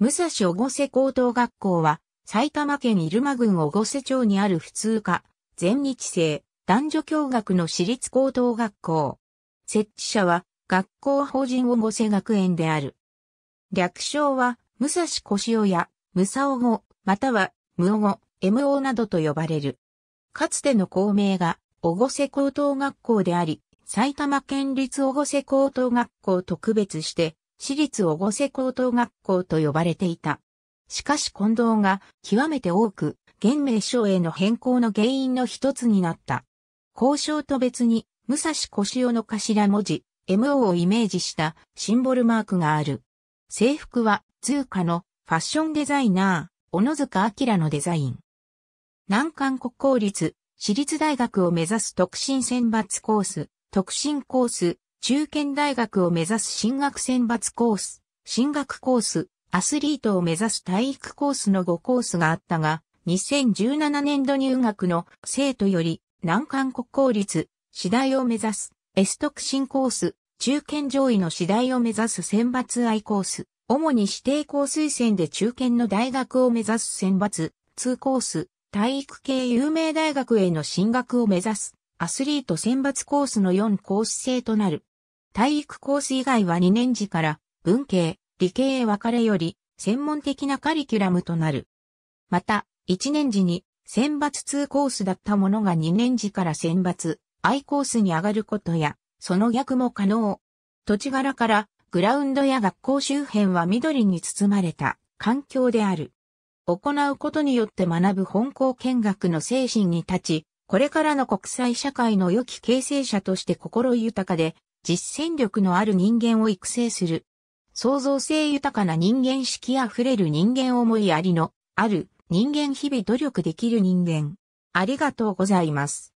武蔵小五瀬高等学校は、埼玉県入間郡小五瀬町にある普通科、全日制、男女共学の私立高等学校。設置者は、学校法人小五瀬学園である。略称は、武蔵小塩や、武蔵小五、または、無小五、MO などと呼ばれる。かつての校名が、小五瀬高等学校であり、埼玉県立小五瀬高等学校特別して、私立小せ高等学校と呼ばれていた。しかし近藤が極めて多く、現名称への変更の原因の一つになった。交渉と別に、武蔵小潮の頭文字、MO をイメージしたシンボルマークがある。制服は、通貨のファッションデザイナー、小野塚明のデザイン。南関国公立、私立大学を目指す特進選抜コース、特進コース、中堅大学を目指す進学選抜コース、進学コース、アスリートを目指す体育コースの5コースがあったが、2017年度入学の生徒より難関国公立、次第を目指す、S 特進コース、中堅上位の次第を目指す選抜愛コース、主に指定校推薦で中堅の大学を目指す選抜、2コース、体育系有名大学への進学を目指す、アスリート選抜コースの4コース制となる。体育コース以外は2年次から文系、理系へ分かれより専門的なカリキュラムとなる。また、1年時に選抜2コースだったものが2年時から選抜 I コースに上がることや、その逆も可能。土地柄からグラウンドや学校周辺は緑に包まれた環境である。行うことによって学ぶ本校見学の精神に立ち、これからの国際社会の良き形成者として心豊かで実践力のある人間を育成する。創造性豊かな人間式あふれる人間思いありの、ある、人間日々努力できる人間。ありがとうございます。